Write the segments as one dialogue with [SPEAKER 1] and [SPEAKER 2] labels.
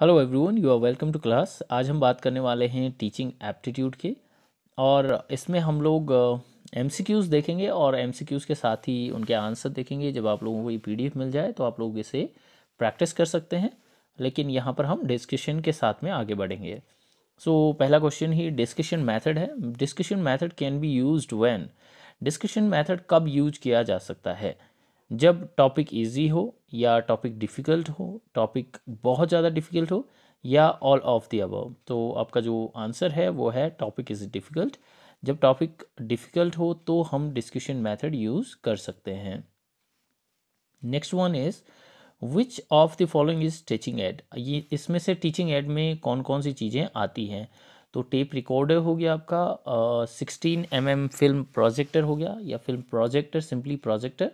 [SPEAKER 1] Hello everyone you are welcome to class आज हम बात करने वाले हैं टीचिंग एप्टीट्यूड के और इसमें हम लोग एम देखेंगे और एम के साथ ही उनके आंसर देखेंगे जब आप लोगों को ये पी मिल जाए तो आप लोग इसे प्रैक्टिस कर सकते हैं लेकिन यहाँ पर हम डिस्कशन के साथ में आगे बढ़ेंगे सो so, पहला क्वेश्चन ही डिस्कशन मैथड है discussion method can be use when discussion method कब यूज किया जा सकता है जब टॉपिक इजी हो या टॉपिक डिफ़िकल्ट हो टॉपिक बहुत ज़्यादा डिफ़िकल्ट हो या ऑल ऑफ द अबव तो आपका जो आंसर है वो है टॉपिक इज़ डिफ़िकल्ट जब टॉपिक डिफ़िकल्ट हो तो हम डिस्कशन मेथड यूज़ कर सकते हैं next one is which of the following is teaching aid ये इसमें से टीचिंग एड में कौन कौन सी चीज़ें आती हैं तो टेप रिकॉर्डर हो गया आपका sixteen M M film projector हो गया या film projector simply projector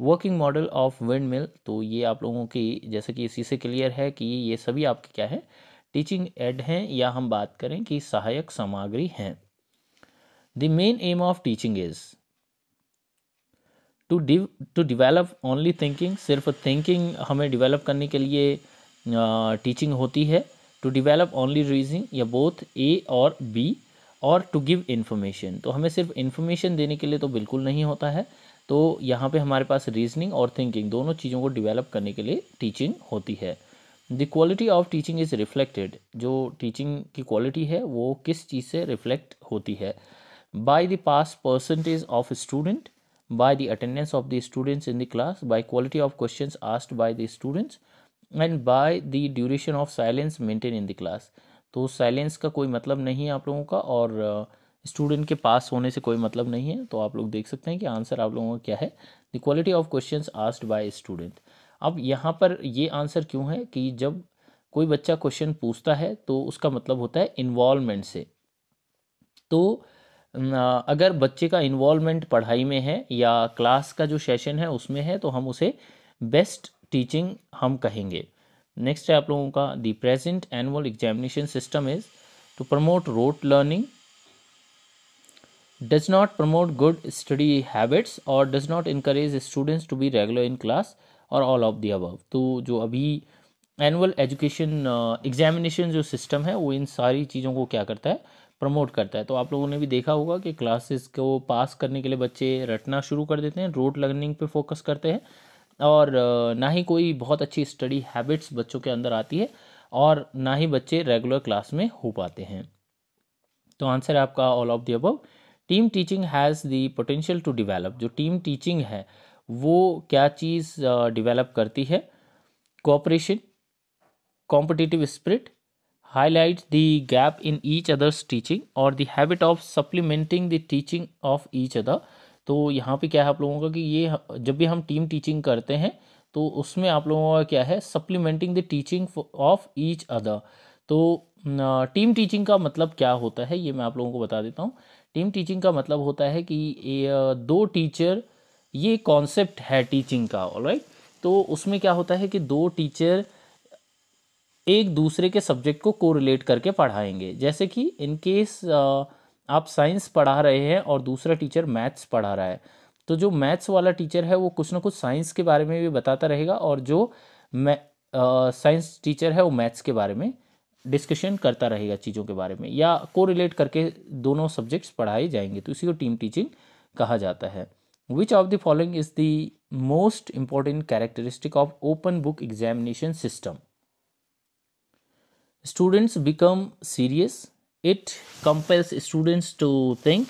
[SPEAKER 1] working model of windmill तो ये आप लोगों की जैसे कि इसी से क्लियर है कि ये सभी आपके क्या है टीचिंग एड हैं या हम बात करें कि सहायक सामग्री हैं the main aim of teaching is to to develop only thinking सिर्फ थिंकिंग हमें डिवेलप करने के लिए टीचिंग uh, होती है टू डिवेलप ओनली रीजनिंग या बोथ ए और बी और टू गिव इन्फॉर्मेशन तो हमें सिर्फ इन्फॉर्मेशन देने के लिए तो बिल्कुल नहीं होता है तो यहाँ पे हमारे पास रीजनिंग और थिंकिंग दोनों चीज़ों को डिवेलप करने के लिए टीचिंग होती है the quality of teaching is reflected जो टीचिंग की क्वालिटी है वो किस चीज़ से रिफ्लेक्ट होती है by the pass percentage of student by the attendance of the students in the class by quality of question asked by the students and by the duration of silence maintain in the class तो silence का कोई मतलब नहीं है आप लोगों का और uh, स्टूडेंट के पास होने से कोई मतलब नहीं है तो आप लोग देख सकते हैं कि आंसर आप लोगों का क्या है the quality of question asked by student अब यहाँ पर ये आंसर क्यों है कि जब कोई बच्चा क्वेश्चन पूछता है तो उसका मतलब होता है इन्वॉलमेंट से तो अगर बच्चे का इन्वॉलमेंट पढ़ाई में है या क्लास का जो सेशन है उसमें है तो हम उसे बेस्ट टीचिंग हम कहेंगे नेक्स्ट है आप लोगों का the present annual examination system is to promote rote learning does not promote good study habits or does not encourage students to be regular in class और ऑल ऑफ दी अबव तो जो अभी annual education examination जो system है वो इन सारी चीज़ों को क्या करता है प्रमोट करता है तो आप लोगों ने भी देखा होगा कि क्लासेस को पास करने के लिए बच्चे रटना शुरू कर देते हैं रोड लर्निंग पे फोकस करते हैं और uh, ना ही कोई बहुत अच्छी स्टडी हैबिट्स बच्चों के अंदर आती है और ना ही बच्चे रेगुलर क्लास में हो पाते हैं तो आंसर है आपका all of the above team teaching has the potential to develop जो टीम टीचिंग है वो क्या चीज़ डिवेलप करती है cooperation competitive spirit highlight the gap in each others teaching और the habit of supplementing the teaching of each other तो यहाँ पे क्या है आप लोगों का कि ये जब भी हम टीम टीचिंग करते हैं तो उसमें आप लोगों का क्या है supplementing the teaching of each other तो टीम टीचिंग का मतलब क्या होता है ये मैं आप लोगों को बता देता हूँ टीम टीचिंग का मतलब होता है कि दो टीचर ये कॉन्सेप्ट है टीचिंग का ऑलराइट तो उसमें क्या होता है कि दो टीचर एक दूसरे के सब्जेक्ट को कोरिलेट करके पढ़ाएंगे जैसे कि इन केस आप साइंस पढ़ा रहे हैं और दूसरा टीचर मैथ्स पढ़ा रहा है तो जो मैथ्स वाला टीचर है वो कुछ ना कुछ साइंस के बारे में भी बताता रहेगा और जो साइंस टीचर है वो मैथ्स के बारे में डिस्कशन करता रहेगा चीज़ों के बारे में या को करके दोनों सब्जेक्ट्स पढ़ाए जाएंगे तो इसी को टीम टीचिंग कहा जाता है which of the following is the most important characteristic of open book examination system students become serious it compels students to think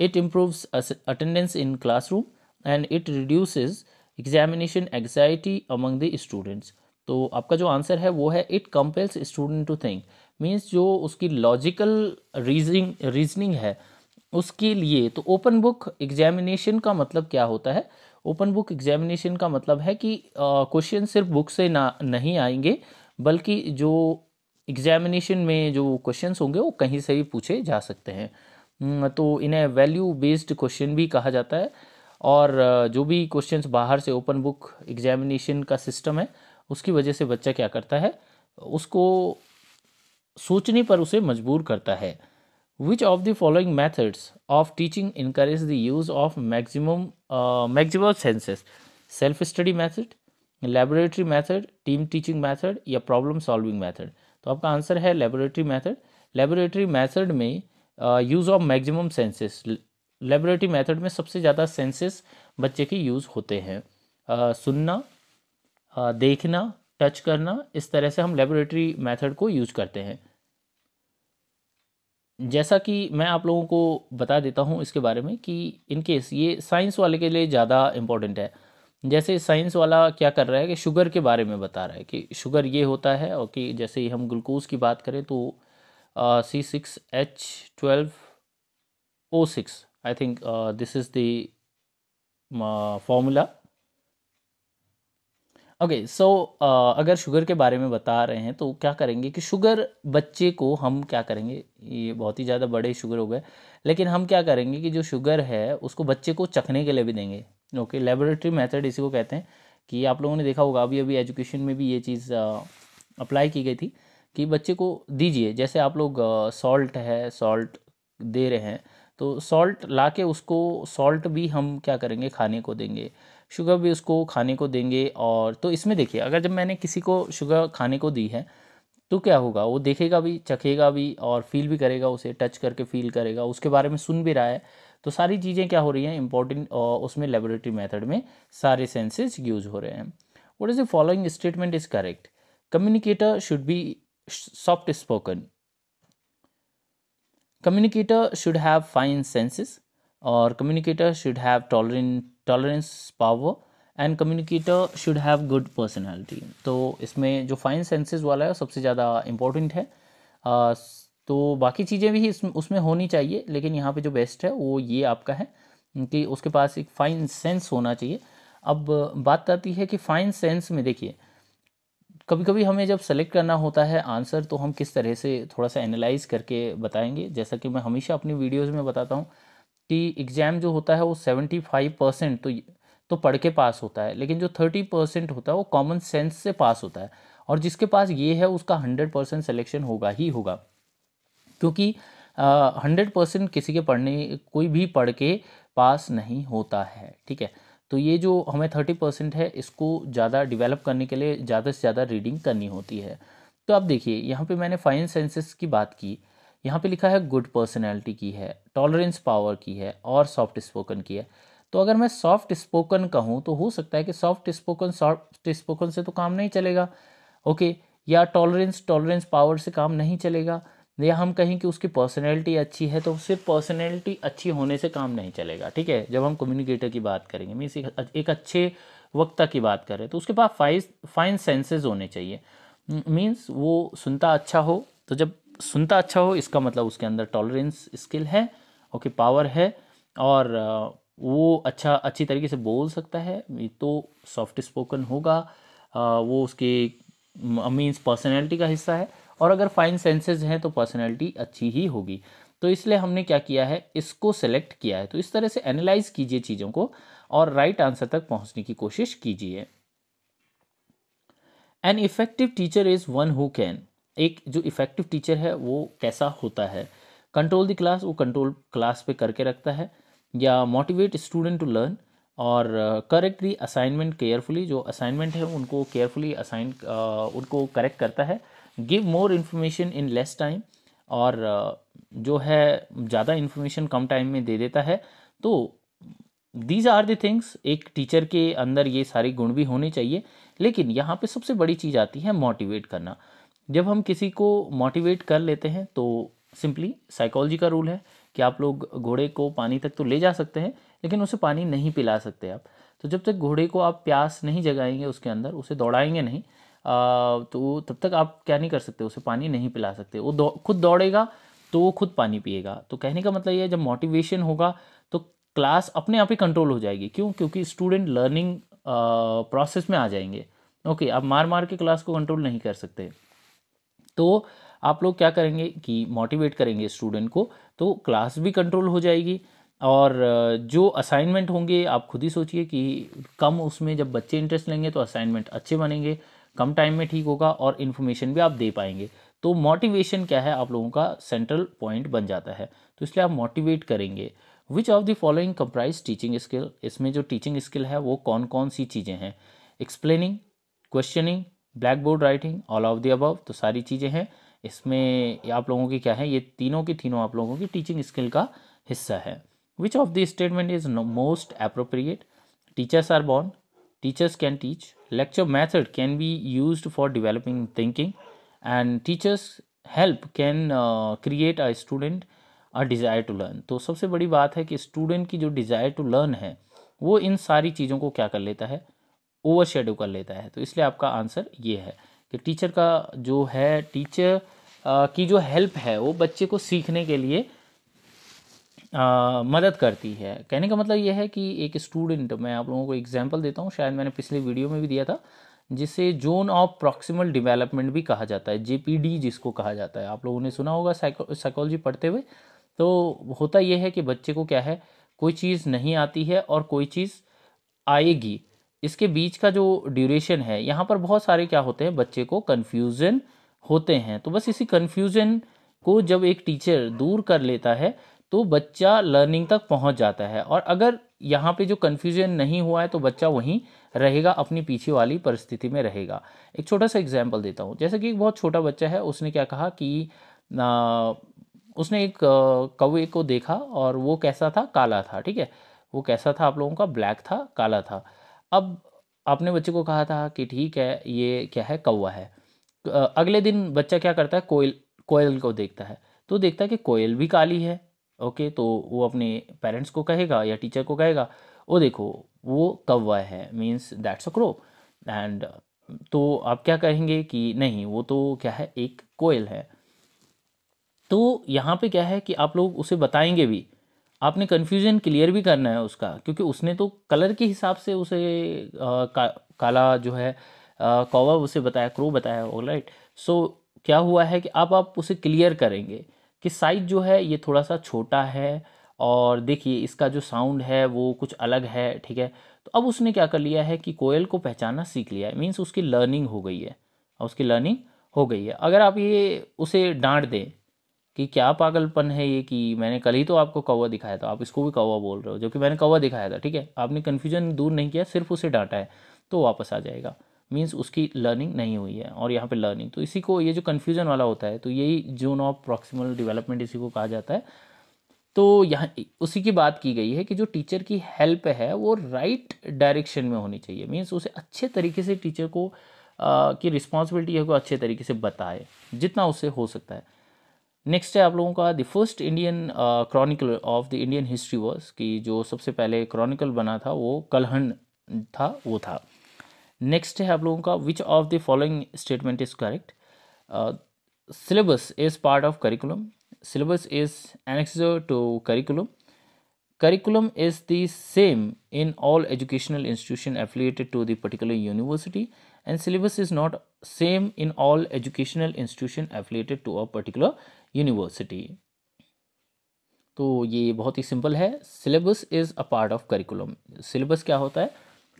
[SPEAKER 1] it improves attendance in classroom and it reduces examination anxiety among the students तो आपका जो answer है वो है it compels student to think means जो उसकी logical reasoning reasoning है उसके लिए तो ओपन बुक एग्जामिनेशन का मतलब क्या होता है ओपन बुक एग्जामिनेशन का मतलब है कि क्वेश्चन सिर्फ बुक से ना नहीं आएंगे बल्कि जो एग्जामिनेशन में जो क्वेश्चन होंगे वो कहीं से भी पूछे जा सकते हैं हम्म, तो इन्हें वैल्यू बेस्ड क्वेश्चन भी कहा जाता है और जो भी क्वेश्चंस बाहर से ओपन बुक एग्जामिनेशन का सिस्टम है उसकी वजह से बच्चा क्या करता है उसको सोचने पर उसे मजबूर करता है which of the following methods of teaching increase the use of maximum maxim senses self study method laboratory method team teaching method या प्रॉब्लम सॉल्विंग मैथड तो आपका आंसर है लेबोरेटरी मैथड लेबोरेटरी मैथड में use of maximum senses laboratory method में सबसे ज़्यादा senses बच्चे के यूज़ होते हैं uh, सुनना देखना टच करना इस तरह से हम लेबोरेटरी मेथड को यूज करते हैं जैसा कि मैं आप लोगों को बता देता हूँ इसके बारे में कि इनकेस ये साइंस वाले के लिए ज़्यादा इम्पोर्टेंट है जैसे साइंस वाला क्या कर रहा है कि शुगर के बारे में बता रहा है कि शुगर ये होता है और कि जैसे हम ग्लूकोज की बात करें तो C six H twelve O six I think this is the formula okay okay, so so, uh, अगर शुगर के बारे में बता रहे हैं तो क्या करेंगे कि शुगर बच्चे को हम क्या करेंगे ये बहुत ही ज़्यादा बड़े शुगर हो गए लेकिन हम क्या करेंगे कि जो शुगर है उसको बच्चे को चखने के लिए भी देंगे ओके लेबोरेटरी मेथड इसी को कहते हैं कि आप लोगों ने देखा होगा अभी अभी एजुकेशन में भी ये चीज़ अप्लाई uh, की गई थी कि बच्चे को दीजिए जैसे आप लोग सॉल्ट uh, है सॉल्ट दे रहे हैं तो सॉल्ट ला के उसको सॉल्ट भी हम क्या करेंगे खाने को देंगे शुगर भी उसको खाने को देंगे और तो इसमें देखिए अगर जब मैंने किसी को शुगर खाने को दी है तो क्या होगा वो देखेगा भी चखेगा भी और फील भी करेगा उसे टच करके फील करेगा उसके बारे में सुन भी रहा है तो सारी चीज़ें क्या हो रही हैं इंपॉर्टेंट उसमें लेबोरेटरी मेथड में सारे सेंसेज यूज हो रहे हैं what is the following statement is correct communicator should be soft spoken communicator should have fine senses और communicator should have tolerant tolerance power and communicator should have good personality तो इसमें जो fine senses वाला है सबसे ज़्यादा important है आ, तो बाकी चीज़ें भी इस उसमें होनी चाहिए लेकिन यहाँ पे जो बेस्ट है वो ये आपका है कि उसके पास एक फाइन सेंस होना चाहिए अब बात आती है कि फाइन सेंस में देखिए कभी कभी हमें जब सेलेक्ट करना होता है आंसर तो हम किस तरह से थोड़ा सा एनालाइज करके बताएंगे जैसा कि मैं हमेशा अपनी वीडियोज़ में बताता हूँ कि एग्ज़ाम जो होता है वो सेवेंटी फाइव परसेंट तो तो पढ़ के पास होता है लेकिन जो थर्टी परसेंट होता है वो कॉमन सेंस से पास होता है और जिसके पास ये है उसका हंड्रेड परसेंट सेलेक्शन होगा ही होगा क्योंकि हंड्रेड परसेंट किसी के पढ़ने कोई भी पढ़ के पास नहीं होता है ठीक है तो ये जो हमें थर्टी परसेंट है इसको ज़्यादा डिवेलप करने के लिए ज़्यादा से ज़्यादा रीडिंग करनी होती है तो आप देखिए यहाँ पे मैंने फाइन सेंसेस की बात की यहाँ पे लिखा है गुड पर्सनैलिटी की है टॉलरेंस पावर की है और सॉफ्ट स्पोकन की है तो अगर मैं सॉफ्ट स्पोकन कहूँ तो हो सकता है कि सॉफ्ट स्पोकन सॉफ्ट स्पोकन से तो काम नहीं चलेगा ओके या टॉलरेंस टॉलरेंस पावर से काम नहीं चलेगा या हम कहें कि उसकी पर्सनैलिटी अच्छी है तो सिर्फ पर्सनैलिटी अच्छी होने से काम नहीं चलेगा ठीक है जब हम कम्युनिकेटर की बात करेंगे मीन्स एक अच्छे वक्ता की बात करें तो उसके पास फाइन फाइन सेंसेज होने चाहिए मीन्स वो सुनता अच्छा हो तो जब सुनता अच्छा हो इसका मतलब उसके अंदर टॉलरेंस स्किल है ओके पावर है और वो अच्छा अच्छी तरीके से बोल सकता है तो सॉफ्ट स्पोकन होगा वो उसके मीन्स पर्सनैलिटी का हिस्सा है और अगर फाइन सेंसेज हैं तो पर्सनैलिटी अच्छी ही होगी तो इसलिए हमने क्या किया है इसको सेलेक्ट किया है तो इस तरह से एनालाइज कीजिए चीज़ों को और राइट right आंसर तक पहुंचने की कोशिश कीजिए an effective teacher is one who can एक जो इफ़ेक्टिव टीचर है वो कैसा होता है कंट्रोल द क्लास वो कंट्रोल क्लास पे करके रखता है या मोटिवेट स्टूडेंट टू लर्न और करेक्ट दी असाइनमेंट केयरफुली जो असाइनमेंट है उनको केयरफुली असाइन uh, उनको करेक्ट करता है give more information in less time और uh, जो है ज़्यादा इन्फॉर्मेशन कम टाइम में दे देता है तो दीज आर द थिंग्स एक टीचर के अंदर ये सारे गुण भी होने चाहिए लेकिन यहाँ पे सबसे बड़ी चीज़ आती है मोटिवेट करना जब हम किसी को मोटिवेट कर लेते हैं तो सिंपली साइकोलॉजी का रूल है कि आप लोग घोड़े को पानी तक तो ले जा सकते हैं लेकिन उसे पानी नहीं पिला सकते आप तो जब तक घोड़े को आप प्यास नहीं जगाएंगे उसके अंदर उसे दौड़ाएंगे नहीं आ, तो तब तक आप क्या नहीं कर सकते उसे पानी नहीं पिला सकते वो खुद दौड़ेगा तो वो खुद पानी पिएगा तो कहने का मतलब ये है जब मोटिवेशन होगा तो क्लास अपने आप ही कंट्रोल हो जाएगी क्यों क्योंकि स्टूडेंट लर्निंग प्रोसेस में आ जाएंगे ओके आप मार मार के क्लास को कंट्रोल नहीं कर सकते तो आप लोग क्या करेंगे कि मोटिवेट करेंगे स्टूडेंट को तो क्लास भी कंट्रोल हो जाएगी और जो असाइनमेंट होंगे आप खुद ही सोचिए कि कम उसमें जब बच्चे इंटरेस्ट लेंगे तो असाइनमेंट अच्छे बनेंगे कम टाइम में ठीक होगा और इन्फॉर्मेशन भी आप दे पाएंगे तो मोटिवेशन क्या है आप लोगों का सेंट्रल पॉइंट बन जाता है तो इसलिए आप मोटिवेट करेंगे which of the following comprise teaching skill इसमें जो टीचिंग स्किल है वो कौन कौन सी चीज़ें हैं explaining questioning blackboard writing all of the above तो सारी चीज़ें हैं इसमें आप लोगों की क्या है ये तीनों की तीनों आप लोगों की टीचिंग स्किल का हिस्सा है which of the statement is most appropriate teachers are born teachers can teach lecture method can be use for developing thinking and teachers help can create a student a desire to learn तो सबसे बड़ी बात है कि student की जो desire to learn है वो इन सारी चीज़ों को क्या कर लेता है ओवर शेड्यू कर लेता है तो इसलिए आपका आंसर ये है कि टीचर का जो है टीचर की जो हेल्प है वो बच्चे को सीखने के लिए आ, मदद करती है कहने का मतलब यह है कि एक स्टूडेंट मैं आप लोगों को एग्जाम्पल देता हूँ शायद मैंने पिछले वीडियो में भी दिया था जिसे जोन ऑफ प्रॉक्सिमल डेवलपमेंट भी कहा जाता है जेपीडी जिसको कहा जाता है आप लोगों ने सुना होगा साइकोलॉजी पढ़ते हुए तो होता यह है कि बच्चे को क्या है कोई चीज़ नहीं आती है और कोई चीज़ आएगी इसके बीच का जो ड्यूरेशन है यहाँ पर बहुत सारे क्या होते हैं बच्चे को कन्फ्यूज़न होते हैं तो बस इसी कन्फ्यूज़न को जब एक टीचर दूर कर लेता है तो बच्चा लर्निंग तक पहुँच जाता है और अगर यहाँ पे जो कन्फ्यूज़न नहीं हुआ है तो बच्चा वहीं रहेगा अपनी पीछे वाली परिस्थिति में रहेगा एक छोटा सा एग्जाम्पल देता हूँ जैसे कि एक बहुत छोटा बच्चा है उसने क्या कहा कि आ, उसने एक कौवे को देखा और वो कैसा था काला था ठीक है वो कैसा था आप लोगों का ब्लैक था काला था अब आपने बच्चे को कहा था कि ठीक है ये क्या है कौवा है अगले दिन बच्चा क्या करता है कोयल कोयल को देखता है तो देखता है कि कोयल भी काली है ओके तो वो अपने पेरेंट्स को कहेगा या टीचर को कहेगा वो देखो वो कौवा है means that's a crow and तो आप क्या कहेंगे कि नहीं वो तो क्या है एक कोयल है तो यहाँ पे क्या है कि आप लोग उसे बताएंगे भी आपने कन्फ्यूज़न क्लियर भी करना है उसका क्योंकि उसने तो कलर के हिसाब से उसे आ, का, काला जो है कौवा उसे बताया क्रो बताया ऑल राइट सो क्या हुआ है कि आप आप उसे क्लियर करेंगे कि साइज जो है ये थोड़ा सा छोटा है और देखिए इसका जो साउंड है वो कुछ अलग है ठीक है तो अब उसने क्या कर लिया है कि कोयल को पहचाना सीख लिया है मीन्स उसकी लर्निंग हो गई है उसकी लर्निंग हो गई है अगर आप ये उसे डांट दें कि क्या पागलपन है ये कि मैंने कल ही तो आपको कौवा दिखाया था आप इसको भी कौवा बोल रहे हो जो कि मैंने कौवा दिखाया था ठीक है आपने कन्फ्यूजन दूर नहीं किया सिर्फ उसे डांटा है तो वापस आ जाएगा मीन्स उसकी लर्निंग नहीं हुई है और यहाँ पे लर्निंग तो इसी को ये जो कन्फ्यूजन वाला होता है तो यही जोन ऑफ प्रॉक्सिमल डेवलपमेंट इसी को कहा जाता है तो यहाँ उसी की बात की गई है कि जो टीचर की हेल्प है वो राइट डायरेक्शन में होनी चाहिए मीन्स उसे अच्छे तरीके से टीचर को आ, की रिस्पॉन्सिबिलिटी है को अच्छे तरीके से बताए जितना उससे हो सकता है नेक्स्ट है आप लोगों का the first Indian chronicle of the Indian history was कि जो सबसे पहले क्रॉनिकल बना था वो कलहन था वो था नेक्स्ट है आप लोगों का which of the following statement is correct syllabus is part of curriculum syllabus is annexe to curriculum curriculum is the same in all educational institution affiliated to the particular university and syllabus is not same in all educational institution affiliated to a particular university तो ये बहुत ही simple है syllabus is a part of curriculum syllabus क्या होता है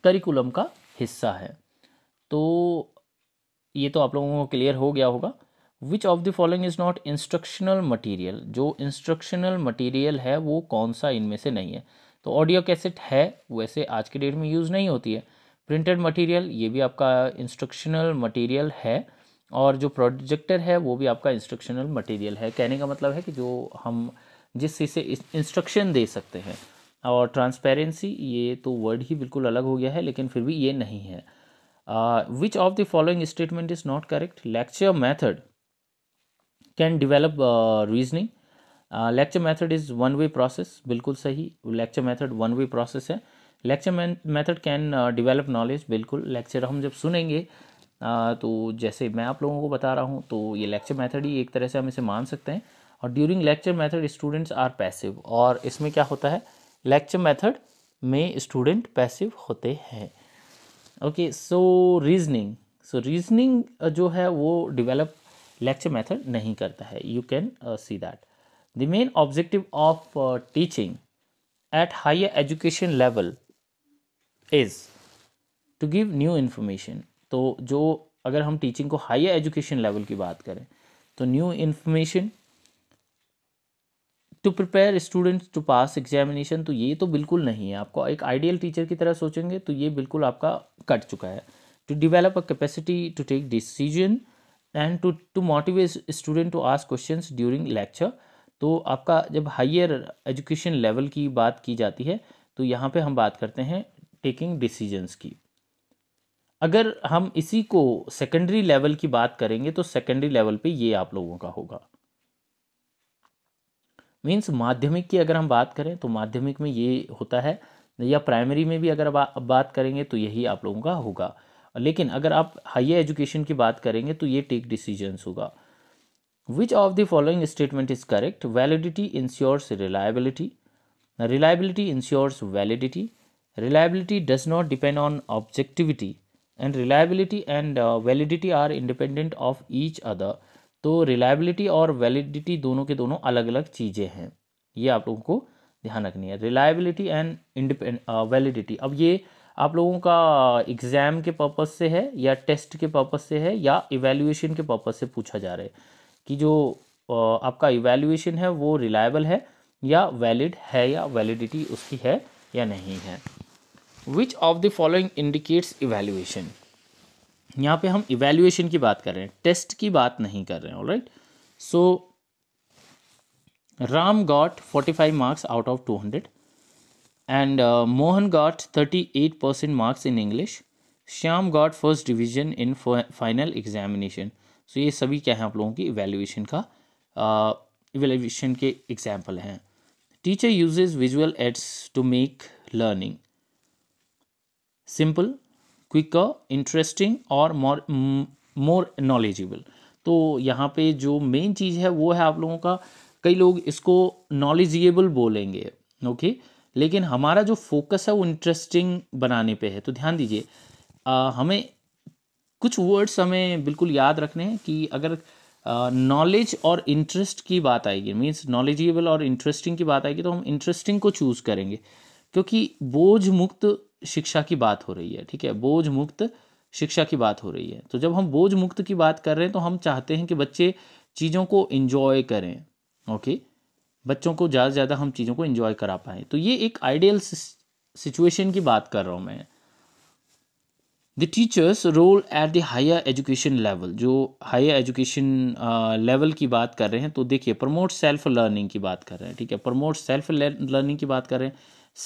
[SPEAKER 1] curriculum का हिस्सा है तो ये तो आप लोगों को क्लियर हो गया होगा which of the following is not instructional material जो इंस्ट्रक्शनल मटीरियल है वो कौन सा इनमें से नहीं है तो ऑडियो कैसेट है वैसे आज के डेट में यूज़ नहीं होती है प्रिंटेड मटीरियल ये भी आपका इंस्ट्रक्शनल मटीरियल है और जो प्रोजेक्टर है वो भी आपका इंस्ट्रक्शनल मटेरियल है कहने का मतलब है कि जो हम जिस चीज़ से इंस्ट्रक्शन दे सकते हैं और ट्रांसपेरेंसी ये तो वर्ड ही बिल्कुल अलग हो गया है लेकिन फिर भी ये नहीं है which of the following statement is not correct lecture method can develop reasoning lecture method is one way process बिल्कुल सही lecture method one way process है lecture method can develop knowledge बिल्कुल लेक्चर हम जब सुनेंगे तो जैसे मैं आप लोगों को बता रहा हूँ तो ये लेक्चर मेथड ही एक तरह से हम इसे मान सकते हैं और during lecture method students are passive और इसमें क्या होता है लेक्चर मेथड में स्टूडेंट पैसिव होते हैं okay so reasoning so reasoning जो है वो डिवेलप लेक्चर मेथड नहीं करता है you can see that the main objective of teaching at higher education level is to give new information तो जो अगर हम टीचिंग को हायर एजुकेशन लेवल की बात करें तो new information to prepare students to pass examination तो ये तो बिल्कुल नहीं है आपको एक आइडियल टीचर की तरह सोचेंगे तो ये बिल्कुल आपका कट चुका है to develop a capacity to take decision and to to motivate student to ask question during lecture तो आपका जब हाइयर एजुकेशन लेवल की बात की जाती है तो यहाँ पे हम बात करते हैं टेकिंग डिसीजंस की अगर हम इसी को सेकेंडरी लेवल की बात करेंगे तो सेकेंडरी लेवल पे ये आप लोगों का होगा मीन्स माध्यमिक की अगर हम बात करें तो माध्यमिक में ये होता है या प्राइमरी में भी अगर आप बात करेंगे तो यही आप लोगों का होगा लेकिन अगर आप हाइयर एजुकेशन की बात करेंगे तो ये टेक डिसीजंस होगा which of the following statement is correct validity ensures reliability reliability ensures validity reliability does not depend on objectivity and reliability and validity are independent of each other तो reliability और validity दोनों के दोनों अलग अलग चीज़ें हैं ये आप लोगों को ध्यान रखनी है रिलायबिलिटी एंड इंडिपेंड वैलिडिटी अब ये आप लोगों का एग्ज़ाम के पर्पज़ से है या टेस्ट के पर्पज़ से है या इवेल्यूएशन के पर्पज़ से पूछा जा रहा है कि जो uh, आपका इवेल्यूएशन है वो रिलायबल है या वैलिड है या वैलिडिटी उसकी है या नहीं है which of the following indicates evaluation यहाँ पे हम इवेल्युएशन की बात कर रहे हैं टेस्ट की बात नहीं कर रहे हैं alright so Ram got 45 marks out of 200 Mohan uh, thirty eight percent marks in English Shyam got first division in final examination so ये सभी क्या है आप लोगों की इवेल्युएशन का इवेल्युएशन uh, के एग्जाम्पल हैं teacher uses visual aids to make learning simple quicker interesting और मोर मोर नॉलेजेबल तो यहाँ पे जो मेन चीज़ है वो है आप लोगों का कई लोग इसको नॉलेजिएबल बोलेंगे ओके लेकिन हमारा जो फोकस है वो इंटरेस्टिंग बनाने पे है तो ध्यान दीजिए हमें कुछ वर्ड्स हमें बिल्कुल याद रखने हैं कि अगर नॉलेज और इंटरेस्ट की बात आएगी मीन्स नॉलेजिएबल और इंटरेस्टिंग की बात आएगी तो हम इंटरेस्टिंग को चूज़ करेंगे क्योंकि बोझ मुक्त शिक्षा की बात हो रही है ठीक है बोझ मुक्त शिक्षा की बात हो रही है तो जब हम बोझ मुक्त की बात कर रहे हैं तो हम चाहते हैं कि बच्चे चीज़ों को इन्जॉय करें ओके बच्चों को ज़्यादा से ज़्यादा हम चीज़ों को इन्जॉय करा पाएँ तो ये एक आइडियल सिचुएशन की बात कर रहा हूँ मैं the teachers role at the higher education level जो हायर एजुकेशन लेवल की बात कर रहे हैं तो देखिए प्रमोट सेल्फ लर्निंग की बात कर रहे हैं ठीक है प्रमोट सेल्फ लर्निंग की बात कर रहे हैं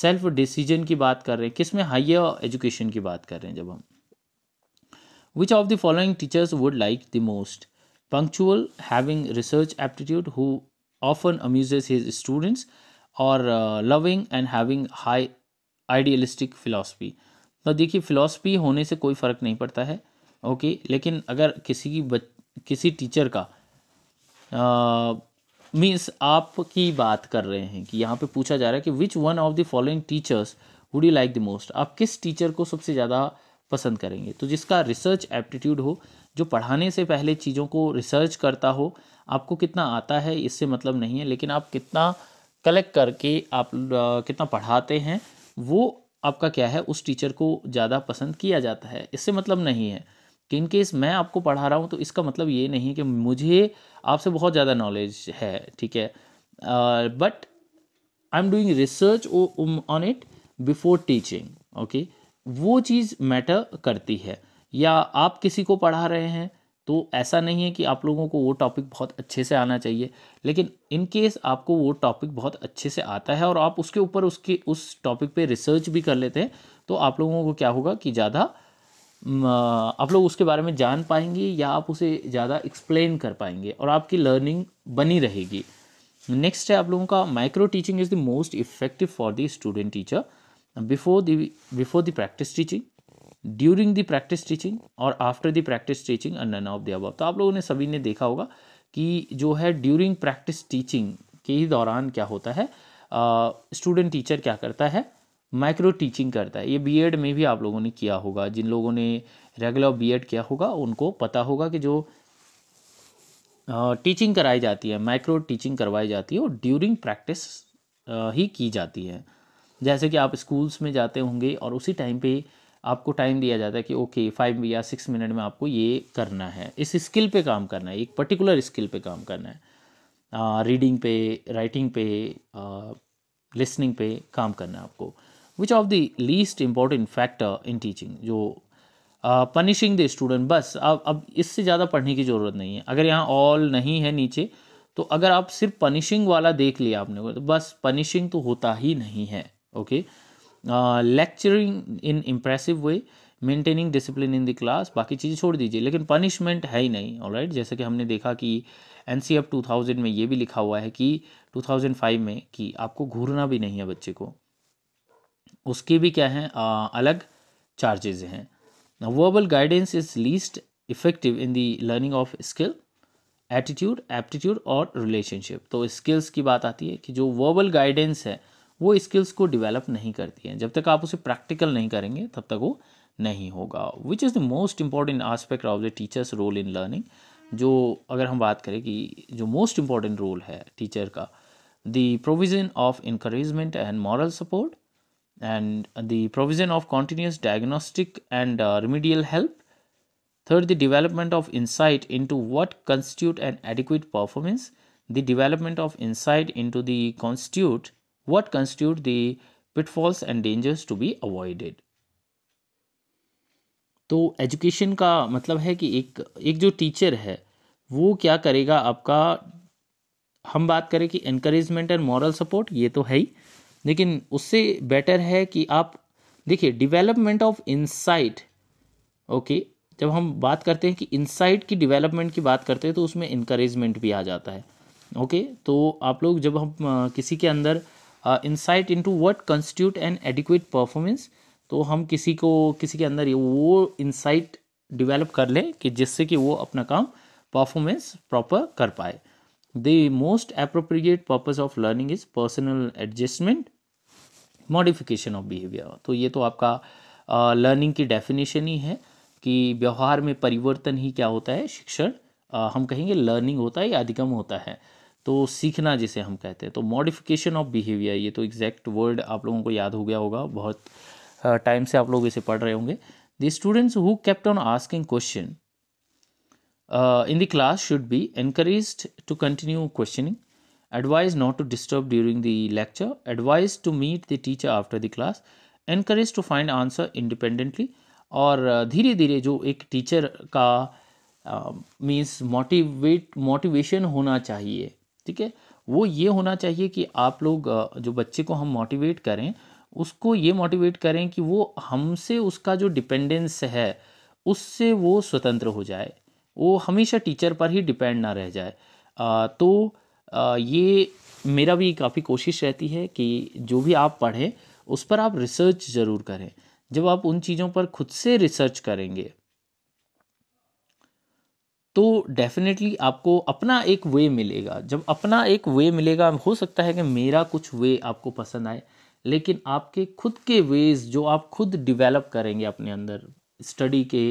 [SPEAKER 1] सेल्फ डिसीजन की बात कर रहे हैं किस में हाइयर एजुकेशन की बात कर रहे हैं जब हम which of the following teachers would like the most punctual having research aptitude who often amuse his students और loving and having high idealistic philosophy तो देखिए फिलासफी होने से कोई फ़र्क नहीं पड़ता है ओके लेकिन अगर किसी की बच, किसी टीचर का uh, मीन्स आप की बात कर रहे हैं कि यहाँ पे पूछा जा रहा है कि which one of the following teachers would you like the most आप किस टीचर को सबसे ज़्यादा पसंद करेंगे तो जिसका रिसर्च एप्टीट्यूड हो जो पढ़ाने से पहले चीज़ों को रिसर्च करता हो आपको कितना आता है इससे मतलब नहीं है लेकिन आप कितना कलेक्ट करके आप कितना पढ़ाते हैं वो आपका क्या है उस टीचर को ज़्यादा पसंद किया जाता है इससे मतलब नहीं है इन केस मैं आपको पढ़ा रहा हूँ तो इसका मतलब ये नहीं कि मुझे आपसे बहुत ज़्यादा नॉलेज है ठीक है but I am doing research on it before teaching okay वो चीज़ मैटर करती है या आप किसी को पढ़ा रहे हैं तो ऐसा नहीं है कि आप लोगों को वो टॉपिक बहुत अच्छे से आना चाहिए लेकिन इन केस आपको वो टॉपिक बहुत अच्छे से आता है और आप उसके ऊपर उसके उस टॉपिक पे रिसर्च भी कर लेते हैं तो आप लोगों को क्या होगा कि ज़्यादा आप लोग उसके बारे में जान पाएंगे या आप उसे ज़्यादा एक्सप्लेन कर पाएंगे और आपकी लर्निंग बनी रहेगी नेक्स्ट है आप लोगों का micro teaching is the most effective for the student teacher before the before the practice teaching during the practice teaching और आफ्टर द प्रैक्टिस टीचिंग अन नन ऑफ द तो आप लोगों ने सभी ने देखा होगा कि जो है ड्यूरिंग प्रैक्टिस टीचिंग के ही दौरान क्या होता है स्टूडेंट uh, टीचर क्या करता है माइक्रो टीचिंग करता है ये बीएड में भी आप लोगों ने किया होगा जिन लोगों ने रेगुलर बीएड किया होगा उनको पता होगा कि जो टीचिंग कराई जाती है माइक्रो टीचिंग करवाई जाती है और ड्यूरिंग प्रैक्टिस ही की जाती है जैसे कि आप स्कूल्स में जाते होंगे और उसी टाइम पे आपको टाइम दिया जाता है कि ओके फाइव या सिक्स मिनट में आपको ये करना है इस स्किल पे काम करना है एक पर्टिकुलर स्किल पे काम करना है रीडिंग पे राइटिंग पे लिसनिंग पे काम करना है आपको which of the least important factor in teaching जो पनिशिंग द स्टूडेंट बस अब अब इससे ज़्यादा पढ़ने की ज़रूरत नहीं है अगर यहाँ ऑल नहीं है नीचे तो अगर आप सिर्फ पनिशिंग वाला देख लिया आपने तो बस पनिशिंग तो होता ही नहीं है okay lecturing in impressive way maintaining discipline in the class बाकी चीज़ें छोड़ दीजिए लेकिन पनिशमेंट है ही नहीं ऑल राइट जैसे कि हमने देखा कि N C F two thousand में ये भी लिखा हुआ है कि टू थाउजेंड फाइव में कि आपको घूरना भी नहीं है बच्चे को उसके भी क्या हैं अलग चार्जेज हैं verbal guidance is least effective in the learning of skill attitude aptitude और रिलेशनशिप तो स्किल्स की बात आती है कि जो वर्बल गाइडेंस है वो स्किल्स को डिवेलप नहीं करती है जब तक आप उसे प्रैक्टिकल नहीं करेंगे तब तक वो नहीं होगा which is the most important aspect of the teachers role in learning जो अगर हम बात करें कि जो मोस्ट इम्पॉर्टेंट रोल है टीचर का the provision of encouragement and moral support and the provision of continuous diagnostic and uh, remedial help third the development of insight into what constitute an adequate performance the development of insight into the constitute what constitute the pitfalls and dangers to be avoided तो education का मतलब है कि एक एक जो teacher है वो क्या करेगा आपका हम बात करें कि इनक्रेजमेंट एंड मॉरल सपोर्ट ये तो है ही लेकिन उससे बेटर है कि आप देखिए डिवेलपमेंट ऑफ इंसाइट ओके जब हम बात करते हैं कि इंसाइट की डिवेलपमेंट की बात करते हैं तो उसमें इनक्रेजमेंट भी आ जाता है ओके okay? तो आप लोग जब हम किसी के अंदर insight into what constitute an adequate performance तो हम किसी को किसी के अंदर वो इंसाइट डिवेलप कर लें कि जिससे कि वो अपना काम परफॉर्मेंस प्रॉपर कर पाए the most appropriate purpose of learning is personal adjustment modification of behaviour तो ये तो आपका लर्निंग की डेफिनेशन ही है कि व्यवहार में परिवर्तन ही क्या होता है शिक्षण हम कहेंगे लर्निंग होता है या अधिगम होता है तो सीखना जिसे हम कहते हैं तो मॉडिफिकेशन ऑफ बिहेवियर ये तो एग्जैक्ट वर्ड आप लोगों को याद हो गया होगा बहुत टाइम से आप लोग इसे पढ़ रहे होंगे the students who kept on asking question in the class should be encourage to continue questioning advised not to disturb during the lecture, advised to meet the teacher after the class, encouraged to find answer independently और uh, धीरे धीरे जो एक teacher का means motivate motivation होना चाहिए ठीक है वो ये होना चाहिए कि आप लोग uh, जो बच्चे को हम मोटिवेट करें उसको ये मोटिवेट करें कि वो हमसे उसका जो डिपेंडेंस है उससे वो स्वतंत्र हो जाए वो हमेशा टीचर पर ही डिपेंड ना रह जाए आ, uh, तो ये मेरा भी काफ़ी कोशिश रहती है कि जो भी आप पढ़ें उस पर आप रिसर्च ज़रूर करें जब आप उन चीज़ों पर खुद से रिसर्च करेंगे तो डेफिनेटली आपको अपना एक वे मिलेगा जब अपना एक वे मिलेगा हो सकता है कि मेरा कुछ वे आपको पसंद आए लेकिन आपके खुद के वेज जो आप खुद डिवेलप करेंगे अपने अंदर स्टडी के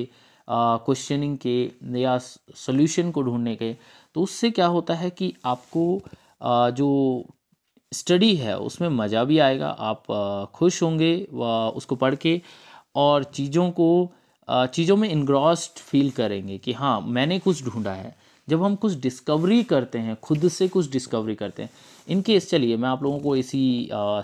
[SPEAKER 1] क्वेश्चनिंग के या सोल्यूशन को ढूंढने के तो उससे क्या होता है कि आपको जो स्टडी है उसमें मज़ा भी आएगा आप खुश होंगे उसको पढ़ के और चीज़ों को चीज़ों में इनग्रॉस्ड फील करेंगे कि हाँ मैंने कुछ ढूंढा है जब हम कुछ डिस्कवरी करते हैं खुद से कुछ डिस्कवरी करते हैं इनकेस चलिए मैं आप लोगों को इसी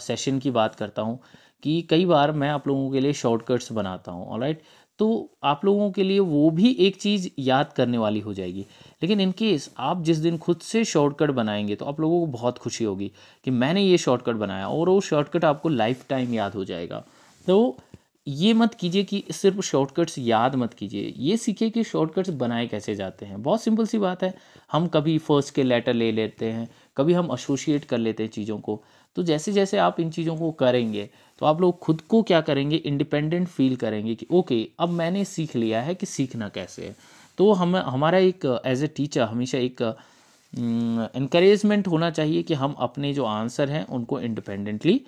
[SPEAKER 1] सेशन की बात करता हूँ कि कई बार मैं आप लोगों के लिए शॉर्टकट्स बनाता हूँ ऑलराइट right? तो आप लोगों के लिए वो भी एक चीज़ याद करने वाली हो जाएगी लेकिन इन केस आप जिस दिन खुद से शॉर्टकट बनाएंगे तो आप लोगों को बहुत खुशी होगी कि मैंने ये शॉर्टकट बनाया और वो शॉर्टकट आपको लाइफ टाइम याद हो जाएगा तो ये मत कीजिए कि सिर्फ शॉर्टकट्स याद मत कीजिए ये सीखिए कि शॉर्टकट्स बनाए कैसे जाते हैं बहुत सिंपल सी बात है हम कभी फर्स्ट के लेटर ले लेते हैं कभी हम एसोशिएट कर लेते हैं चीज़ों को तो जैसे जैसे आप इन चीज़ों को करेंगे तो आप लोग खुद को क्या करेंगे इंडिपेंडेंट फील करेंगे कि ओके अब मैंने सीख लिया है कि सीखना कैसे है तो हम हमारा एक एज ए टीचर हमेशा एक इनक्रेजमेंट होना चाहिए कि हम अपने जो आंसर हैं उनको इंडिपेंडेंटली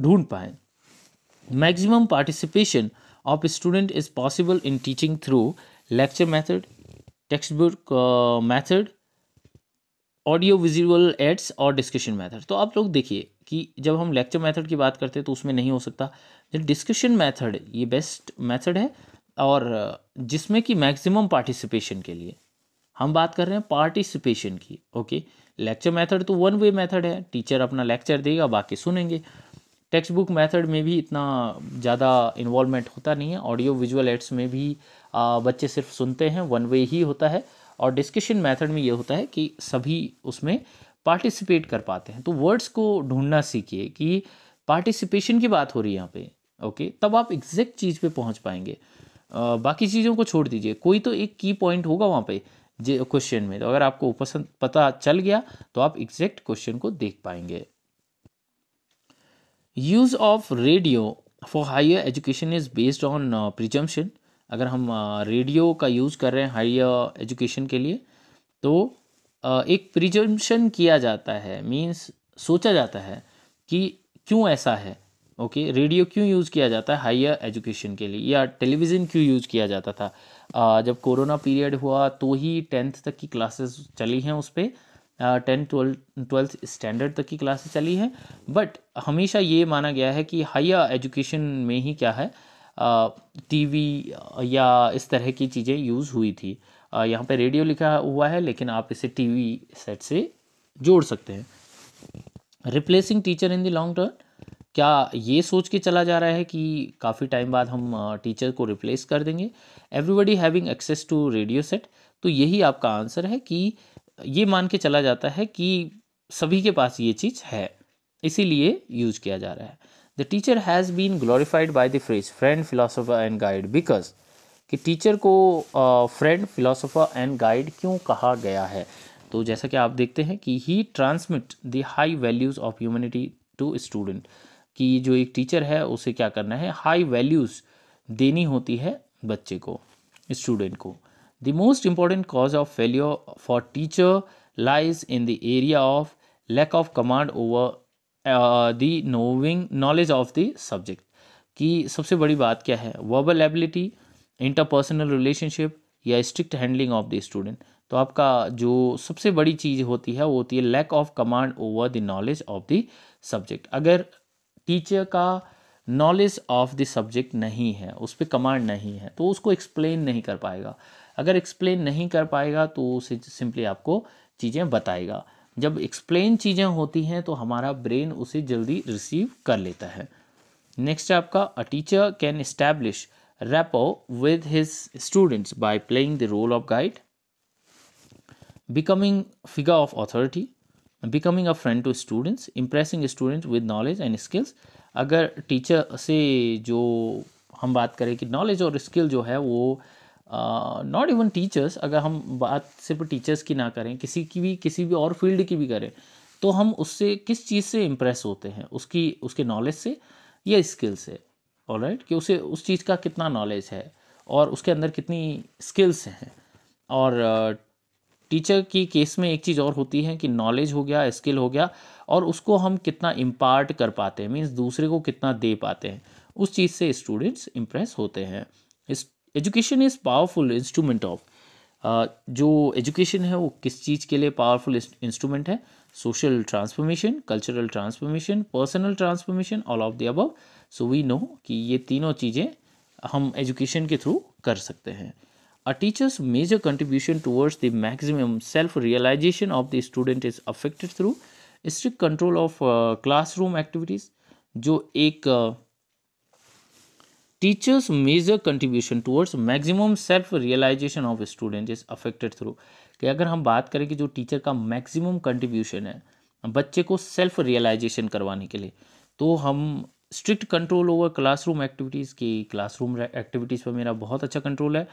[SPEAKER 1] ढूंढ पाएँ maximum participation of student is possible in teaching through lecture method text book method audio visual aids और डिस्कशन मैथड तो आप लोग देखिए कि जब हम लेक्चर मैथड की बात करते हैं तो उसमें नहीं हो सकता डिस्कशन मैथड ये बेस्ट मैथड है और uh, जिसमें कि मैक्सिमम पार्टिसिपेशन के लिए हम बात कर रहे हैं पार्टिसिपेशन की ओके लेक्चर मेथड तो वन वे मेथड है टीचर अपना लेक्चर देगा बाकी सुनेंगे टेक्स्ट बुक मैथड में भी इतना ज़्यादा इन्वॉल्वमेंट होता नहीं है ऑडियो विजुअल एड्स में भी आ, बच्चे सिर्फ सुनते हैं वन वे ही होता है और डिस्कशन मेथड में ये होता है कि सभी उसमें पार्टिसिपेट कर पाते हैं तो वर्ड्स को ढूंढना सीखिए कि पार्टिसिपेशन की बात हो रही है यहाँ पे ओके तब आप एग्जैक्ट चीज़ पे पहुँच पाएंगे आ, बाकी चीज़ों को छोड़ दीजिए कोई तो एक की पॉइंट होगा वहाँ पे क्वेश्चन में तो अगर आपको पसंद पता चल गया तो आप एग्जैक्ट क्वेश्चन को देख पाएंगे use of radio for higher education is based on presumption अगर हम रेडियो uh, का यूज़ कर रहे हैं हायर एजुकेशन के लिए तो uh, एक प्रिजम्पशन किया जाता है मीन्स सोचा जाता है कि क्यों ऐसा है ओके रेडियो क्यों यूज़ किया जाता है हायर एजुकेशन के लिए या टेलीविज़न क्यों यूज़ किया जाता था uh, जब कोरोना पीरियड हुआ तो ही टेंथ तक की क्लासेस चली हैं उस पर टेंथ ट्वेल्थ ट्वेल्थ स्टैंडर्ड तक की क्लासेस चली हैं बट हमेशा ये माना गया है कि हाइयर एजुकेशन में ही क्या है टीवी या इस तरह की चीज़ें यूज़ हुई थी यहाँ पे रेडियो लिखा हुआ है लेकिन आप इसे टीवी सेट से जोड़ सकते हैं replacing teacher in the long term क्या ये सोच के चला जा रहा है कि काफ़ी टाइम बाद हम टीचर को रिप्लेस कर देंगे everybody having access to radio set तो यही आपका आंसर है कि ये मान के चला जाता है कि सभी के पास ये चीज़ है इसीलिए यूज किया जा रहा है the teacher has been glorified by the phrase friend philosopher and guide because कि टीचर को फ्रेंड फिलोसोफर एंड गाइड क्यों कहा गया है तो जैसा कि आप देखते हैं कि he transmit the high values of humanity to student कि जो एक टीचर है उसे क्या करना है हाई वैल्यूज़ देनी होती है बच्चे को स्टूडेंट को The most important cause of failure for teacher lies in the area of lack of command over uh, the knowing knowledge of the subject कि सबसे बड़ी बात क्या है वर्बल एबिलिटी इंटरपर्सनल रिलेशनशिप या strict handling of the student तो आपका जो सबसे बड़ी चीज़ होती है वो होती है lack of command over the knowledge of the subject अगर टीचर का नॉलेज ऑफ द सब्जेक्ट नहीं है उस पर कमांड नहीं है तो उसको एक्सप्लेन नहीं कर पाएगा अगर एक्सप्लेन नहीं कर पाएगा तो उसे सिंपली आपको चीज़ें बताएगा जब एक्सप्लेन चीज़ें होती हैं तो हमारा ब्रेन उसे जल्दी रिसीव कर लेता है नेक्स्ट आपका a teacher can establish rapport with his students by playing the role of guide becoming figure of authority becoming a friend to students impressing student with knowledge and skills अगर teacher से जो हम बात करें कि knowledge और skill जो है वो नॉट इवन टीचर्स अगर हम बात सिर्फ टीचर्स की ना करें किसी की भी किसी भी और फील्ड की भी करें तो हम उससे किस चीज़ से इम्प्रेस होते हैं उसकी उसके नॉलेज से या स्किल से ऑल राइट कि उसे उस चीज़ का कितना नॉलेज है और उसके अंदर कितनी स्किल्स हैं और टीचर uh, की केस में एक चीज़ और होती है कि नॉलेज हो गया स्किल हो गया और उसको हम कितना इम्पार्ट कर पाते हैं मीन्स दूसरे को कितना दे पाते हैं उस चीज़ से स्टूडेंट्स इम्प्रेस होते हैं education is powerful instrument of जो एजुकेशन है वो किस चीज़ के लिए पावरफुल इंस्ट्रूमेंट है social transformation cultural transformation personal transformation all of the above so we know कि ये तीनों चीज़ें हम एजुकेशन के थ्रू कर सकते हैं a teachers major contribution towards the maximum self realization of the student is affected through strict control of class room activities जो एक teachers major contribution towards maximum self realization of student is affected through कि अगर हम बात करें कि जो teacher का मैक्सिमम कंट्रीब्यूशन है बच्चे को सेल्फ रियलाइजेशन करवाने के लिए तो हम strict control over classroom activities की क्लासरूम एक्टिविटीज़ पर मेरा बहुत अच्छा कंट्रोल है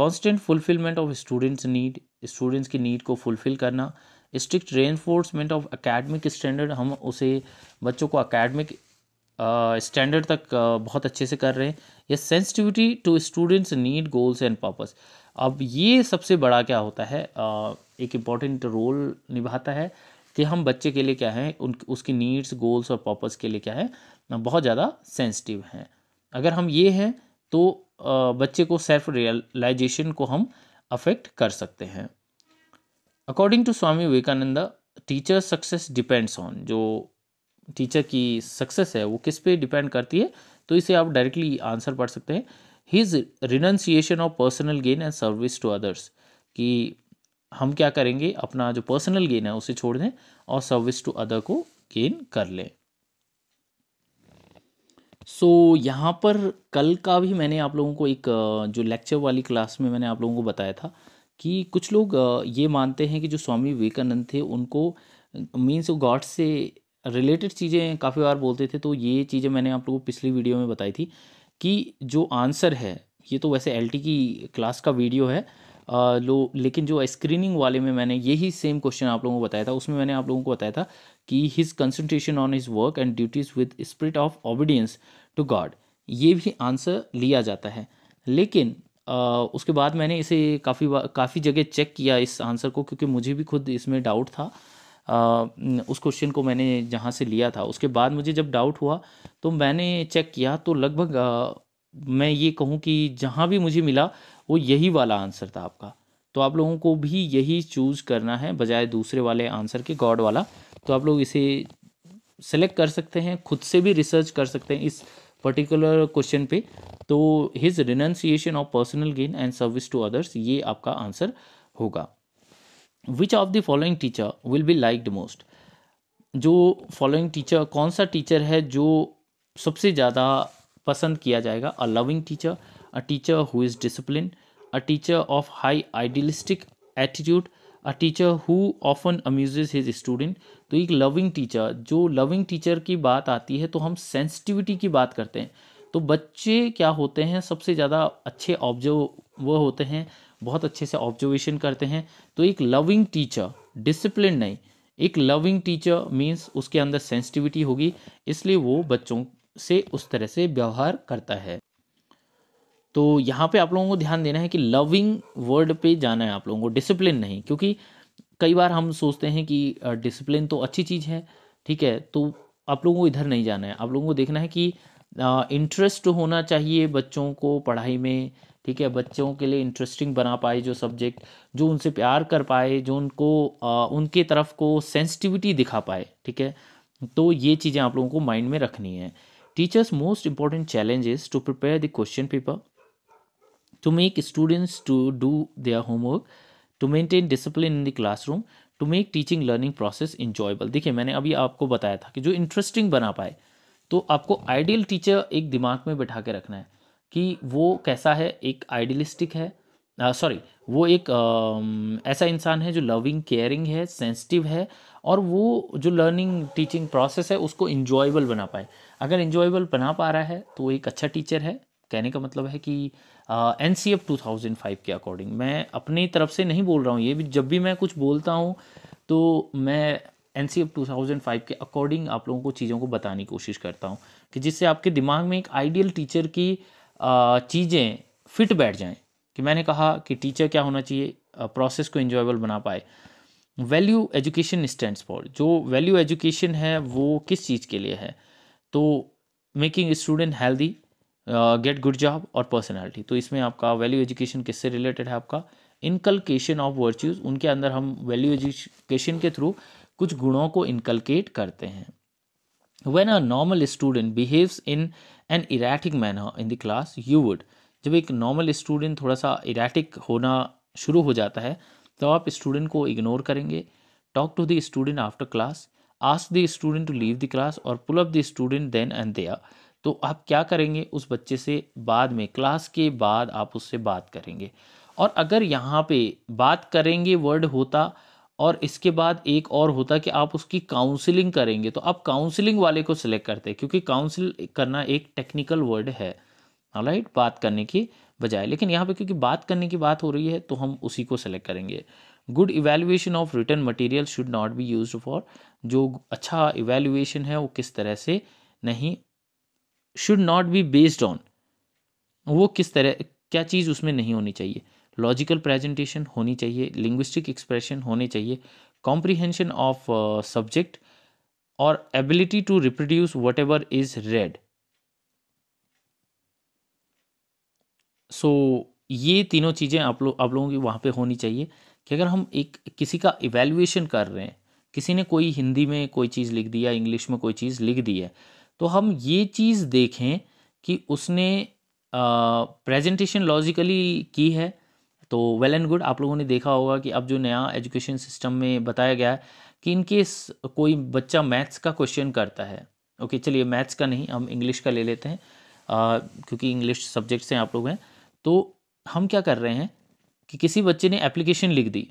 [SPEAKER 1] constant fulfilment of students need students की नीड को फुलफिल करना strict reinforcement of academic standard हम उसे बच्चों को अकेडमिक स्टैंडर्ड तक बहुत अच्छे से कर रहे हैं या sensitivity to students need goals and purpose अब ये सबसे बड़ा क्या होता है एक इम्पॉर्टेंट रोल निभाता है कि हम बच्चे के लिए क्या हैं उन उसकी नीड्स गोल्स और पर्पस के लिए क्या है बहुत ज़्यादा सेंसिटिव हैं अगर हम ये हैं तो बच्चे को सेल्फ रियलाइजेशन को हम अफेक्ट कर सकते हैं according to Swami Vivekananda teacher success depends on जो टीचर की सक्सेस है वो किस पे डिपेंड करती है तो इसे आप डायरेक्टली आंसर पढ़ सकते हैं his renunciation of personal gain and service to others कि हम क्या करेंगे अपना जो पर्सनल गेन है उसे छोड़ दें और सर्विस टू अदर को गेन कर लें सो so, यहाँ पर कल का भी मैंने आप लोगों को एक जो लेक्चर वाली क्लास में मैंने आप लोगों को बताया था कि कुछ लोग ये मानते हैं कि जो स्वामी विवेकानंद थे उनको मीन्स गॉड से रिलेटेड चीज़ें काफ़ी बार बोलते थे तो ये चीज़ें मैंने आप लोगों को पिछली वीडियो में बताई थी कि जो आंसर है ये तो वैसे एल की क्लास का वीडियो है आ, लो लेकिन जो स्क्रीनिंग वाले में मैंने यही सेम क्वेश्चन आप लोगों को बताया था उसमें मैंने आप लोगों को बताया था कि his concentration on his work and duties with spirit of obedience to God ये भी आंसर लिया जाता है लेकिन आ, उसके बाद मैंने इसे काफ़ी काफ़ी जगह चेक किया इस आंसर को क्योंकि मुझे भी खुद इसमें डाउट था उस क्वेश्चन को मैंने जहाँ से लिया था उसके बाद मुझे जब डाउट हुआ तो मैंने चेक किया तो लगभग मैं ये कहूँ कि जहाँ भी मुझे मिला वो यही वाला आंसर था आपका तो आप लोगों को भी यही चूज़ करना है बजाय दूसरे वाले आंसर के गॉड वाला तो आप लोग इसे सेलेक्ट कर सकते हैं खुद से भी रिसर्च कर सकते हैं इस पर्टिकुलर क्वेश्चन पे तो his renunciation of personal gain and service to others ये आपका आंसर होगा which of the following teacher will be liked most जो फॉलोइंग टीचर कौन सा टीचर है जो सबसे ज़्यादा पसंद किया जाएगा a loving teacher a teacher who is discipline a teacher of high idealistic attitude a teacher who often amuse his student तो एक लविंग टीचर जो लविंग टीचर की बात आती है तो हम सेंसिटिविटी की बात करते हैं तो बच्चे क्या होते हैं सबसे ज़्यादा अच्छे ऑब्जर्व वो होते हैं बहुत अच्छे से ऑब्जर्वेशन करते हैं तो एक लविंग टीचर डिसिप्लिन नहीं एक लविंग टीचर मीन्स उसके अंदर सेंसिटिविटी होगी इसलिए वो बच्चों से उस तरह से व्यवहार करता है तो यहाँ पे आप लोगों को ध्यान देना है कि लविंग वर्ड पे जाना है आप लोगों को डिसिप्लिन नहीं क्योंकि कई बार हम सोचते हैं कि डिसिप्लिन तो अच्छी चीज़ है ठीक है तो आप लोगों को इधर नहीं जाना है आप लोगों को देखना है कि इंटरेस्ट होना चाहिए बच्चों को पढ़ाई में ठीक है बच्चों के लिए इंटरेस्टिंग बना पाए जो सब्जेक्ट जो उनसे प्यार कर पाए जो उनको आ, उनके तरफ को सेंसिटिविटी दिखा पाए ठीक है तो ये चीज़ें आप लोगों को माइंड में रखनी है teachers most important challenge is to prepare the question paper to make students to do their homework to maintain discipline in the classroom to make teaching learning process enjoyable देखिए मैंने अभी आपको बताया था कि जो इंटरेस्टिंग बना पाए तो आपको आइडियल टीचर एक दिमाग में बैठा के रखना है कि वो कैसा है एक आइडियलिस्टिक है सॉरी वो एक आ, ऐसा इंसान है जो लविंग केयरिंग है सेंसिटिव है और वो जो लर्निंग टीचिंग प्रोसेस है उसको इन्जॉयबल बना पाए अगर इन्जॉयबल बना पा रहा है तो वो एक अच्छा टीचर है कहने का मतलब है कि N C F two thousand five के अकॉर्डिंग मैं अपनी तरफ से नहीं बोल रहा हूँ ये भी जब भी मैं कुछ बोलता हूँ तो मैं N C F two thousand five के अकॉर्डिंग आप लोगों को चीज़ों को बताने की कोशिश करता हूँ कि जिससे आपके दिमाग में एक आइडियल टीचर की चीज़ें फिट बैठ जाएं कि मैंने कहा कि टीचर क्या होना चाहिए प्रोसेस को इन्जॉयबल बना पाए वैल्यू एजुकेशन स्टैंड फॉर जो वैल्यू एजुकेशन है वो किस चीज़ के लिए है तो making student healthy get good job और पर्सनैलिटी तो इसमें आपका वैल्यू एजुकेशन किससे रिलेटेड है आपका इनकलकेशन ऑफ वर्च्यूज़ उनके अंदर हम वैल्यू एजुकेशन के थ्रू कुछ गुणों को इनकलकेट करते हैं when a normal student behaves in an erratic manner in the class you would जब एक नॉर्मल स्टूडेंट थोड़ा सा इराटिक होना शुरू हो जाता है तो आप स्टूडेंट को इग्नोर करेंगे talk to the student after class ask the student to leave the class और pull up the student then and there तो आप क्या करेंगे उस बच्चे से बाद में क्लास के बाद आप उससे बात करेंगे और अगर यहाँ पे बात करेंगे वर्ड होता और इसके बाद एक और होता कि आप उसकी काउंसलिंग करेंगे तो आप काउंसलिंग वाले को सिलेक्ट करते हैं क्योंकि काउंसिल करना एक टेक्निकल वर्ड है राइट बात करने की बजाय लेकिन यहाँ पे क्योंकि बात करने की बात हो रही है तो हम उसी को सेलेक्ट करेंगे good evaluation of written material should not be use for जो अच्छा इवेल्युएशन है वो किस तरह से नहीं should not be based on वो किस तरह क्या चीज़ उसमें नहीं होनी चाहिए लॉजिकल प्रेजेंटेशन होनी चाहिए लिंग्विस्टिक एक्सप्रेशन होने चाहिए कॉम्प्रिहेंशन ऑफ सब्जेक्ट और ability to reproduce whatever is read so ये तीनों चीज़ें आप लोग आप लोगों की वहाँ पे होनी चाहिए कि अगर हम एक किसी का इवेल्यूएशन कर रहे हैं किसी ने कोई हिंदी में कोई चीज़ लिख दिया इंग्लिश में कोई चीज़ लिख दी है तो हम ये चीज़ देखें कि उसने प्रेजेंटेशन uh, लॉजिकली की है तो वेल एंड गुड आप लोगों ने देखा होगा कि अब जो नया एजुकेशन सिस्टम में बताया गया है कि इनकेस कोई बच्चा मैथ्स का क्वेश्चन करता है ओके चलिए मैथ्स का नहीं हम इंग्लिश का ले लेते हैं आ, क्योंकि इंग्लिश सब्जेक्ट से आप लोग हैं तो हम क्या कर रहे हैं कि किसी बच्चे ने एप्लीकेशन लिख दी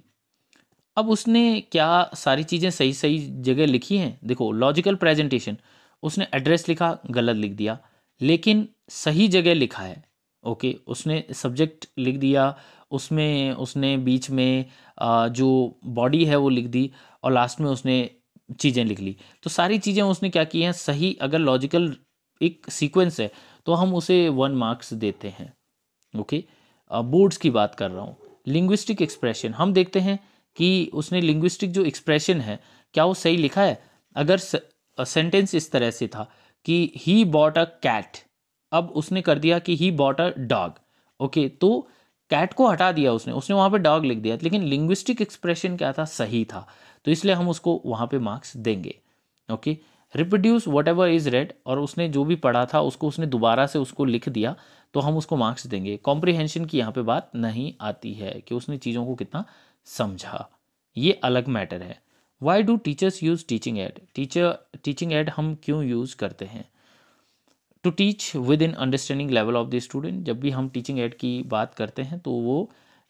[SPEAKER 1] अब उसने क्या सारी चीज़ें सही सही जगह लिखी हैं देखो लॉजिकल प्रेजेंटेशन उसने एड्रेस लिखा गलत लिख दिया लेकिन सही जगह लिखा है ओके उसने सब्जेक्ट लिख दिया उसमें उसने बीच में जो बॉडी है वो लिख दी और लास्ट में उसने चीज़ें लिख ली तो सारी चीज़ें उसने क्या की हैं सही अगर लॉजिकल एक सीक्वेंस है तो हम उसे वन मार्क्स देते हैं ओके बोर्ड्स की बात कर रहा हूँ लिंग्विस्टिक एक्सप्रेशन हम देखते हैं कि उसने लिंग्विस्टिक जो एक्सप्रेशन है क्या वो सही लिखा है अगर सेंटेंस इस तरह से था कि ही बॉट अ कैट अब उसने कर दिया कि he bought a dog okay तो कैट को हटा दिया उसने उसने वहाँ पे डॉग लिख दिया लेकिन लिंग्विस्टिक एक्सप्रेशन क्या था सही था तो इसलिए हम उसको वहाँ पे मार्क्स देंगे okay reproduce whatever is read और उसने जो भी पढ़ा था उसको उसने दोबारा से उसको लिख दिया तो हम उसको मार्क्स देंगे कॉम्प्रिहेंशन की यहाँ पे बात नहीं आती है कि उसने चीज़ों को कितना समझा ये अलग मैटर है why do teachers use teaching aid teacher teaching aid हम क्यों यूज़ करते हैं to teach within understanding level of the student जब भी हम टीचिंग एड की बात करते हैं तो वो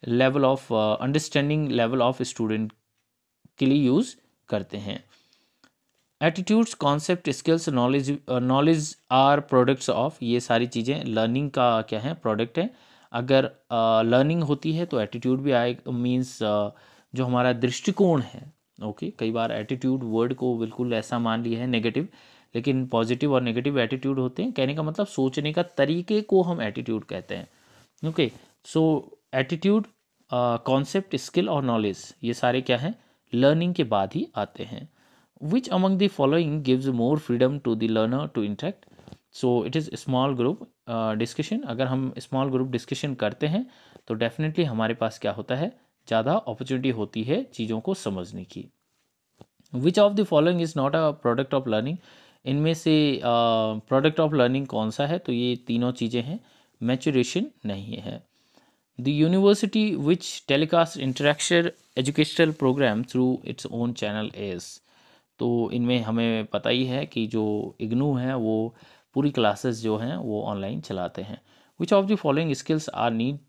[SPEAKER 1] level of understanding level of student के लिए यूज़ करते हैं attitudes concept skills knowledge knowledge are products of ये सारी चीज़ें लर्निंग का क्या है प्रोडक्ट है अगर लर्निंग uh, होती है तो एटीट्यूड भी आए मीन्स uh, जो हमारा दृष्टिकोण है ओके okay? कई बार एटीट्यूड वर्ड को बिल्कुल ऐसा मान लिया है नेगेटिव लेकिन पॉजिटिव और नेगेटिव एटीट्यूड होते हैं कहने का मतलब सोचने का तरीके को हम एटीट्यूड कहते हैं okay so attitude concept skill और नॉलेज ये सारे क्या हैं लर्निंग के बाद ही आते हैं which among the following gives more freedom to the learner to interact so it is small group discussion अगर हम स्मॉल ग्रुप डिस्कशन करते हैं तो डेफिनेटली हमारे पास क्या होता है ज़्यादा अपॉर्चुनिटी होती है चीज़ों को समझने की which of the following is not a product of learning इनमें से प्रोडक्ट ऑफ लर्निंग कौन सा है तो ये तीनों चीज़ें हैं मैचुरेशन नहीं है the university which telecast interaction educational programme through its own channels तो इनमें हमें पता ही है कि जो इग्नू है वो पूरी क्लासेस जो हैं वो ऑनलाइन चलाते हैं which of the following skills are need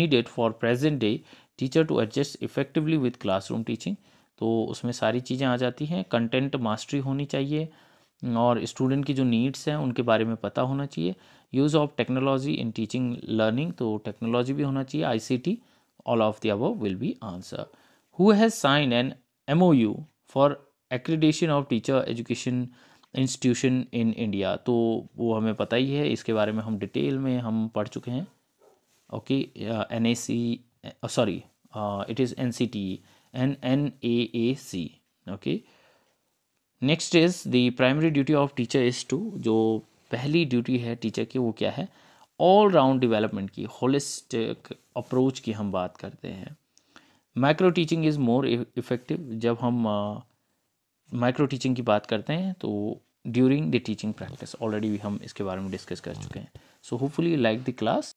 [SPEAKER 1] needed for present day teacher to adjust effectively with classroom teaching तो उसमें सारी चीज़ें आ जाती हैं कंटेंट मास्टरी होनी चाहिए और स्टूडेंट की जो नीड्स हैं उनके बारे में पता होना चाहिए use of technology in teaching learning तो टेक्नोलॉजी भी होना चाहिए ICT all of the above will be answer who has sign an M O U for accreditation of teacher education institution in India तो वो हमें पता ही है इसके बारे में हम डिटेल में हम पढ़ चुके हैं okay N A C sorry it is N C T N N A A C okay next is the primary duty of teacher is to जो पहली ड्यूटी है टीचर की वो क्या है ऑल राउंड डेवलपमेंट की होलिस्टिक अप्रोच की हम बात करते हैं micro teaching is more effective जब हम माइक्रो टीचिंग की बात करते हैं तो during the teaching practice already भी हम इसके बारे में डिस्कस कर चुके हैं so hopefully like the class